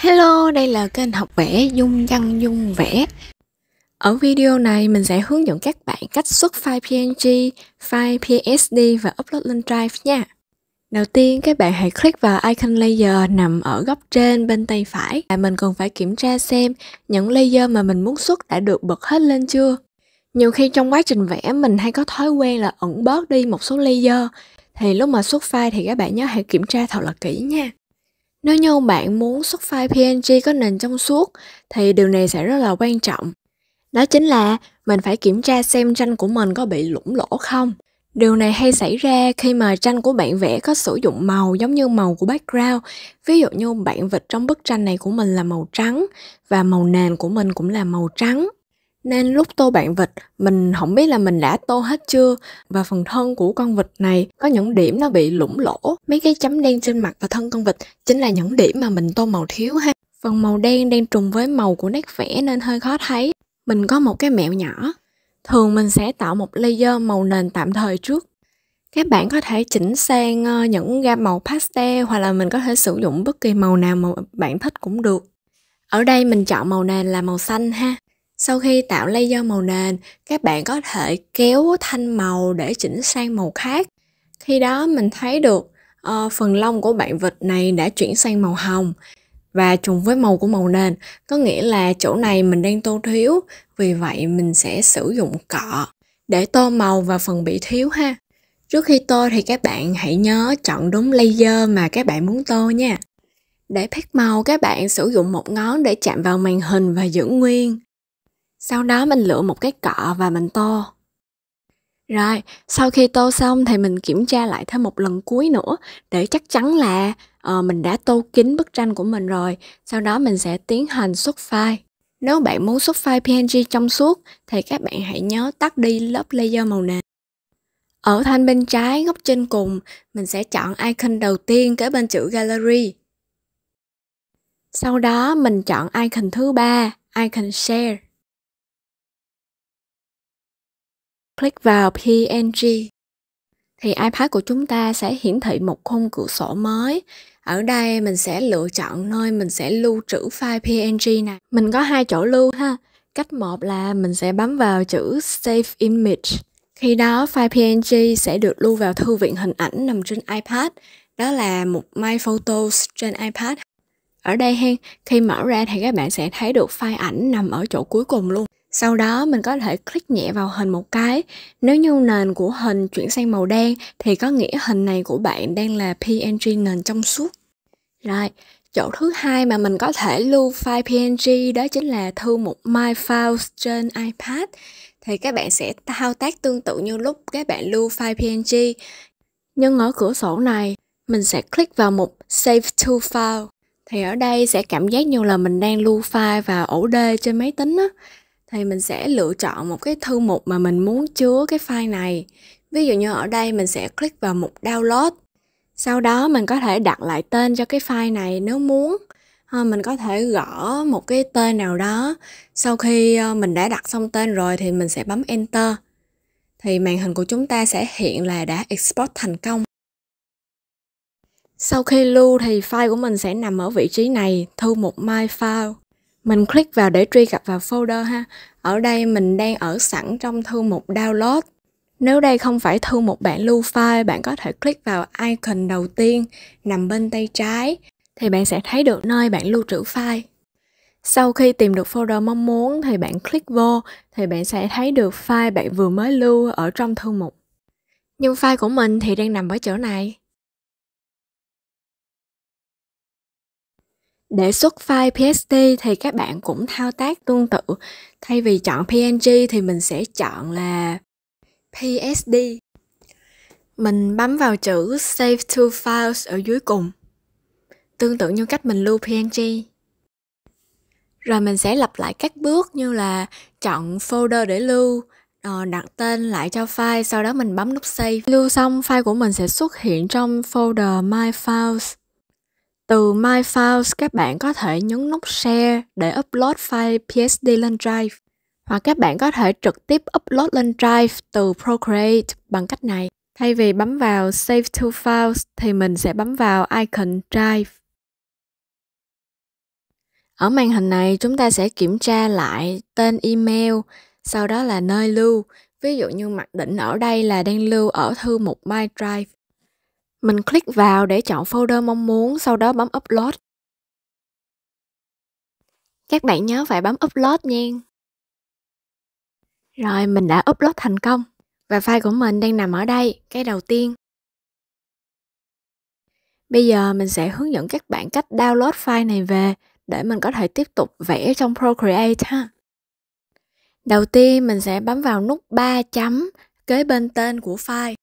Hello, đây là kênh học vẽ Dung Dân Dung Vẽ. Ở video này mình sẽ hướng dẫn các bạn cách xuất file PNG, file PSD và upload lên Drive nha. Đầu tiên các bạn hãy click vào icon layer nằm ở góc trên bên tay phải. Và mình cần phải kiểm tra xem những layer mà mình muốn xuất đã được bật hết lên chưa. Nhiều khi trong quá trình vẽ mình hay có thói quen là ẩn bớt đi một số layer thì lúc mà xuất file thì các bạn nhớ hãy kiểm tra thật là kỹ nha. Nếu như bạn muốn xuất file PNG có nền trong suốt thì điều này sẽ rất là quan trọng. Đó chính là mình phải kiểm tra xem tranh của mình có bị lủng lỗ không. Điều này hay xảy ra khi mà tranh của bạn vẽ có sử dụng màu giống như màu của background. Ví dụ như bạn vịt trong bức tranh này của mình là màu trắng và màu nền của mình cũng là màu trắng nên lúc tô bạn vịt mình không biết là mình đã tô hết chưa và phần thân của con vịt này có những điểm nó bị lủng lỗ mấy cái chấm đen trên mặt và thân con vịt chính là những điểm mà mình tô màu thiếu ha phần màu đen đang trùng với màu của nét vẽ nên hơi khó thấy mình có một cái mẹo nhỏ thường mình sẽ tạo một laser màu nền tạm thời trước các bạn có thể chỉnh sang ờ, những gam màu pastel hoặc là mình có thể sử dụng bất kỳ màu nào mà bạn thích cũng được ở đây mình chọn màu nền là màu xanh ha sau khi tạo layer màu nền, các bạn có thể kéo thanh màu để chỉnh sang màu khác. Khi đó mình thấy được uh, phần lông của bạn vịt này đã chuyển sang màu hồng và trùng với màu của màu nền, có nghĩa là chỗ này mình đang tô thiếu, vì vậy mình sẽ sử dụng cọ để tô màu vào phần bị thiếu ha. Trước khi tô thì các bạn hãy nhớ chọn đúng layer mà các bạn muốn tô nha. Để phép màu, các bạn sử dụng một ngón để chạm vào màn hình và giữ nguyên. Sau đó mình lựa một cái cọ và mình tô. Rồi, sau khi tô xong thì mình kiểm tra lại thêm một lần cuối nữa để chắc chắn là uh, mình đã tô kín bức tranh của mình rồi. Sau đó mình sẽ tiến hành xuất file. Nếu bạn muốn xuất file PNG trong suốt thì các bạn hãy nhớ tắt đi lớp layer màu nền. Ở thanh bên trái góc trên cùng, mình sẽ chọn icon đầu tiên kế bên chữ gallery. Sau đó mình chọn icon thứ ba, icon share. click vào PNG thì iPad của chúng ta sẽ hiển thị một khung cửa sổ mới. Ở đây mình sẽ lựa chọn nơi mình sẽ lưu trữ file PNG này. Mình có hai chỗ lưu ha. Cách một là mình sẽ bấm vào chữ Save Image. Khi đó file PNG sẽ được lưu vào thư viện hình ảnh nằm trên iPad. Đó là một My Photos trên iPad. Ở đây hen, khi mở ra thì các bạn sẽ thấy được file ảnh nằm ở chỗ cuối cùng luôn. Sau đó mình có thể click nhẹ vào hình một cái. Nếu như nền của hình chuyển sang màu đen thì có nghĩa hình này của bạn đang là PNG nền trong suốt. Rồi, chỗ thứ hai mà mình có thể lưu file PNG đó chính là thư mục My Files trên iPad. Thì các bạn sẽ thao tác tương tự như lúc các bạn lưu file PNG. Nhưng ở cửa sổ này, mình sẽ click vào mục Save to File. Thì ở đây sẽ cảm giác như là mình đang lưu file vào ổ D trên máy tính á thì mình sẽ lựa chọn một cái thư mục mà mình muốn chứa cái file này. Ví dụ như ở đây mình sẽ click vào mục download. Sau đó mình có thể đặt lại tên cho cái file này nếu muốn. À, mình có thể gõ một cái tên nào đó. Sau khi ờ, mình đã đặt xong tên rồi thì mình sẽ bấm enter. Thì màn hình của chúng ta sẽ hiện là đã export thành công. Sau khi lưu thì file của mình sẽ nằm ở vị trí này, thư mục My File. Mình click vào để truy cập vào folder ha. Ở đây mình đang ở sẵn trong thư mục download. Nếu đây không phải thư mục bạn lưu file, bạn có thể click vào icon đầu tiên nằm bên tay trái thì bạn sẽ thấy được nơi bạn lưu trữ file. Sau khi tìm được folder mong muốn thì bạn click vô thì bạn sẽ thấy được file bạn vừa mới lưu ở trong thư mục. Nhưng file của mình thì đang nằm ở chỗ này. Để xuất file psd thì các bạn cũng thao tác tương tự. Thay vì chọn PNG thì mình sẽ chọn là PSD. Mình bấm vào chữ Save to Files ở dưới cùng. Tương tự như cách mình lưu PNG. Rồi mình sẽ lặp lại các bước như là chọn folder để lưu, ờ, đặt tên lại cho file, sau đó mình bấm nút save. Lưu xong file của mình sẽ xuất hiện trong folder My Files. Từ My Files, các bạn có thể nhấn nút Share để upload file PSD lên Drive. Hoặc các bạn có thể trực tiếp upload lên Drive từ Procreate bằng cách này. Thay vì bấm vào Save to Files thì mình sẽ bấm vào icon Drive. Ở màn hình này chúng ta sẽ kiểm tra lại tên email, sau đó là nơi lưu. Ví dụ như mặc định ở đây là đang lưu ở thư mục My Drive. Mình click vào để chọn folder mong muốn, sau đó bấm Upload. Các bạn nhớ phải bấm Upload nha. Rồi mình đã upload thành công và file của mình đang nằm ở đây, cái đầu tiên. Bây giờ mình sẽ hướng dẫn các bạn cách download file này về để mình có thể tiếp tục vẽ trong Procreate ha. Đầu tiên mình sẽ bấm vào nút 3 chấm kế bên tên của file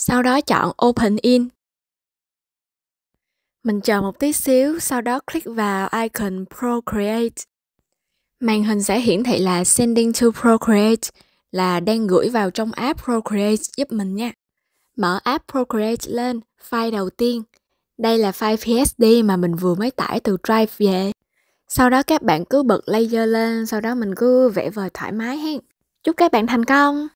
sau đó chọn Open in. Mình chờ một tí xíu, sau đó click vào icon Procreate. Màn hình sẽ hiển thị là Sending to Procreate, là đang gửi vào trong app Procreate giúp mình nha. Mở app Procreate lên, file đầu tiên. Đây là file PSD mà mình vừa mới tải từ Drive về. Sau đó các bạn cứ bật laser lên, sau đó mình cứ vẽ vời thoải mái hen. Chúc các bạn thành công!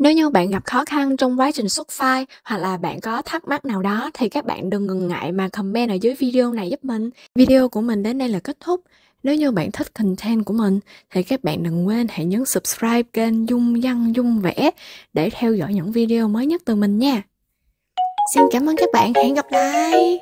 Nếu như bạn gặp khó khăn trong quá trình xuất file hoặc là bạn có thắc mắc nào đó thì các bạn đừng ngần ngại mà comment ở dưới video này giúp mình. Video của mình đến đây là kết thúc. Nếu như bạn thích content của mình thì các bạn đừng quên hãy nhấn subscribe kênh Dung Dân Dung Vẽ để theo dõi những video mới nhất từ mình nha. Xin cảm ơn các bạn, hẹn gặp lại.